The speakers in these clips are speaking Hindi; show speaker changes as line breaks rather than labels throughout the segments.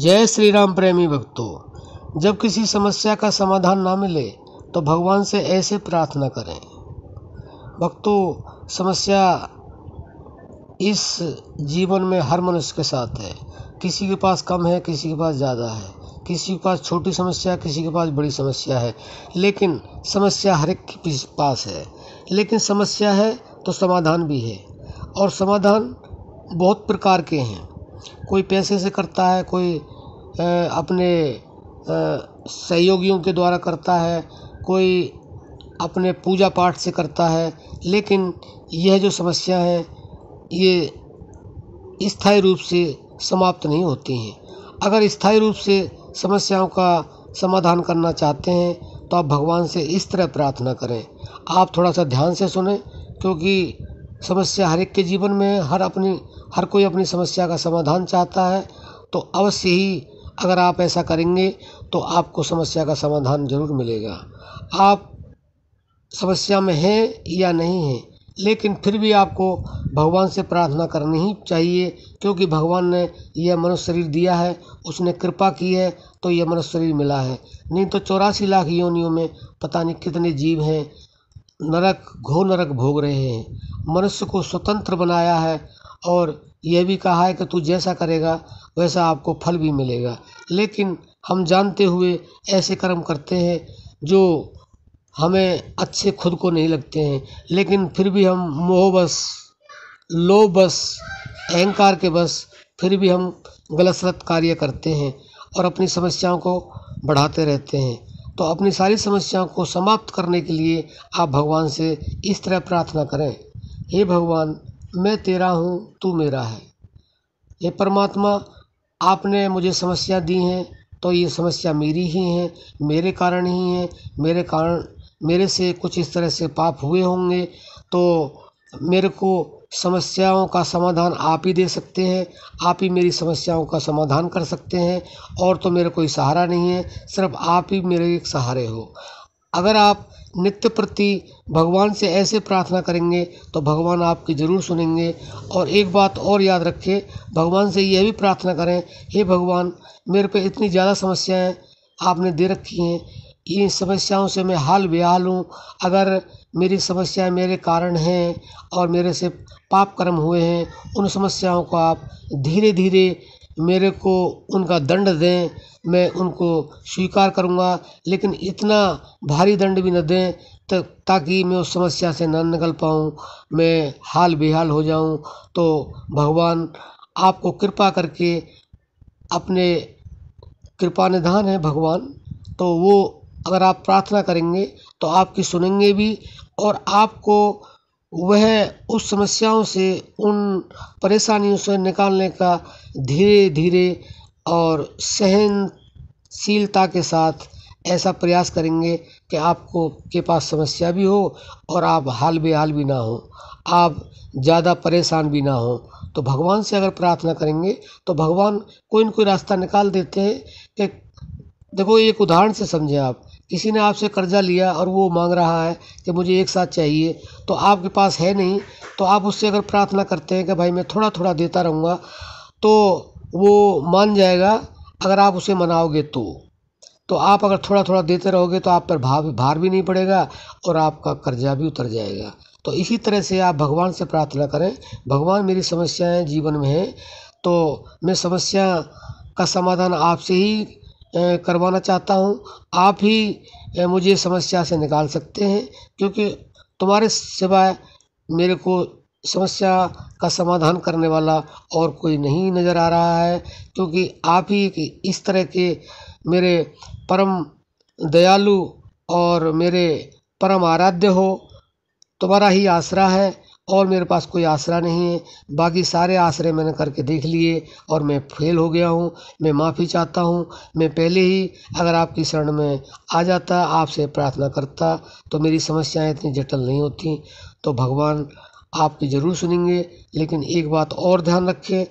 जय श्री राम प्रेमी भक्तों जब किसी समस्या का समाधान ना मिले तो भगवान से ऐसे प्रार्थना करें भक्तों समस्या इस जीवन में हर मनुष्य के साथ है किसी के पास कम है किसी के पास ज़्यादा है किसी के पास छोटी समस्या किसी के पास बड़ी समस्या है लेकिन समस्या हर एक के पास है लेकिन समस्या है तो समाधान भी है और समाधान बहुत प्रकार के हैं कोई पैसे से करता है कोई अपने सहयोगियों के द्वारा करता है कोई अपने पूजा पाठ से करता है लेकिन यह जो समस्या है ये स्थाई रूप से समाप्त नहीं होती हैं अगर स्थायी रूप से समस्याओं का समाधान करना चाहते हैं तो आप भगवान से इस तरह प्रार्थना करें आप थोड़ा सा ध्यान से सुनें क्योंकि समस्या हर एक के जीवन में हर अपनी हर कोई अपनी समस्या का समाधान चाहता है तो अवश्य ही अगर आप ऐसा करेंगे तो आपको समस्या का समाधान ज़रूर मिलेगा आप समस्या में हैं या नहीं हैं लेकिन फिर भी आपको भगवान से प्रार्थना करनी ही चाहिए क्योंकि भगवान ने यह मनुष्य शरीर दिया है उसने कृपा की है तो यह मनुष्य शरीर मिला है नहीं तो चौरासी लाख योनियों में पता नहीं कितने जीव हैं नरक घो नरक भोग रहे हैं मनुष्य को स्वतंत्र बनाया है और ये भी कहा है कि तू जैसा करेगा वैसा आपको फल भी मिलेगा लेकिन हम जानते हुए ऐसे कर्म करते हैं जो हमें अच्छे खुद को नहीं लगते हैं लेकिन फिर भी हम मोहबस बस अहंकार के बस फिर भी हम गलत सलत कार्य करते हैं और अपनी समस्याओं को बढ़ाते रहते हैं तो अपनी सारी समस्याओं को समाप्त करने के लिए आप भगवान से इस तरह प्रार्थना करें हे भगवान मैं तेरा हूँ तू मेरा है ये परमात्मा आपने मुझे समस्या दी है तो ये समस्या मेरी ही है मेरे कारण ही है मेरे कारण मेरे से कुछ इस तरह से पाप हुए होंगे तो मेरे को समस्याओं का समाधान आप ही दे सकते हैं आप ही मेरी समस्याओं का समाधान कर सकते हैं और तो मेरे कोई सहारा नहीं है सिर्फ आप ही मेरे एक सहारे हो अगर आप नित्य प्रति भगवान से ऐसे प्रार्थना करेंगे तो भगवान आपकी ज़रूर सुनेंगे और एक बात और याद रखें भगवान से यह भी प्रार्थना करें हे भगवान मेरे पे इतनी ज़्यादा समस्याएं आपने दे रखी हैं इन समस्याओं से मैं हाल बेहाल हूँ अगर मेरी समस्याएं मेरे कारण हैं और मेरे से पाप कर्म हुए हैं उन समस्याओं को आप धीरे धीरे मेरे को उनका दंड दें मैं उनको स्वीकार करूँगा लेकिन इतना भारी दंड भी न दें ताकि मैं उस समस्या से ना निकल पाऊँ मैं हाल बेहाल हो जाऊँ तो भगवान आपको कृपा करके अपने कृपा निधान है भगवान तो वो अगर आप प्रार्थना करेंगे तो आपकी सुनेंगे भी और आपको वह उस समस्याओं से उन परेशानियों से निकालने का धीरे धीरे और सहनशीलता के साथ ऐसा प्रयास करेंगे कि आपको के पास समस्या भी हो और आप हाल बेहाल भी ना हो आप ज़्यादा परेशान भी ना हो तो भगवान से अगर प्रार्थना करेंगे तो भगवान कोई न कोई रास्ता निकाल देते हैं कि देखो एक उदाहरण से समझें आप किसी ने आपसे कर्जा लिया और वो मांग रहा है कि मुझे एक साथ चाहिए तो आपके पास है नहीं तो आप उससे अगर प्रार्थना करते हैं कि भाई मैं थोड़ा थोड़ा देता रहूँगा तो वो मान जाएगा अगर आप उसे मनाओगे तो तो आप अगर थोड़ा थोड़ा देते रहोगे तो आप पर भाव भार भी नहीं पड़ेगा और आपका कर्जा भी उतर जाएगा तो इसी तरह से आप भगवान से प्रार्थना करें भगवान मेरी समस्याएं जीवन में हैं तो मैं समस्या का समाधान आपसे ही करवाना चाहता हूँ आप ही मुझे समस्या से निकाल सकते हैं क्योंकि तुम्हारे सिवाय मेरे को समस्या का समाधान करने वाला और कोई नहीं नज़र आ रहा है क्योंकि आप ही इस तरह के मेरे परम दयालु और मेरे परम आराध्य हो तुम्हारा ही आसरा है और मेरे पास कोई आसरा नहीं है बाकी सारे आसरे मैंने करके देख लिए और मैं फेल हो गया हूँ मैं माफ़ी चाहता हूँ मैं पहले ही अगर आपकी शरण में आ जाता आपसे प्रार्थना करता तो मेरी समस्याएं इतनी जटिल नहीं होती तो भगवान आपकी ज़रूर सुनेंगे लेकिन एक बात और ध्यान रखें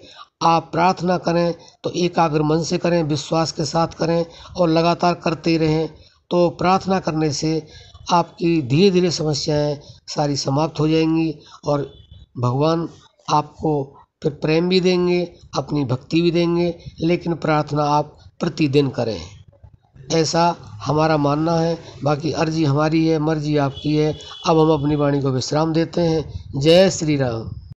आप प्रार्थना करें तो एकाग्र मन से करें विश्वास के साथ करें और लगातार करते ही रहें तो प्रार्थना करने से आपकी धीरे धीरे समस्याएँ सारी समाप्त हो जाएंगी और भगवान आपको फिर प्रेम भी देंगे अपनी भक्ति भी देंगे लेकिन प्रार्थना आप प्रतिदिन करें ऐसा हमारा मानना है बाकी अर्जी हमारी है मर्जी आपकी है अब हम अपनी वाणी को विश्राम देते हैं जय श्री राम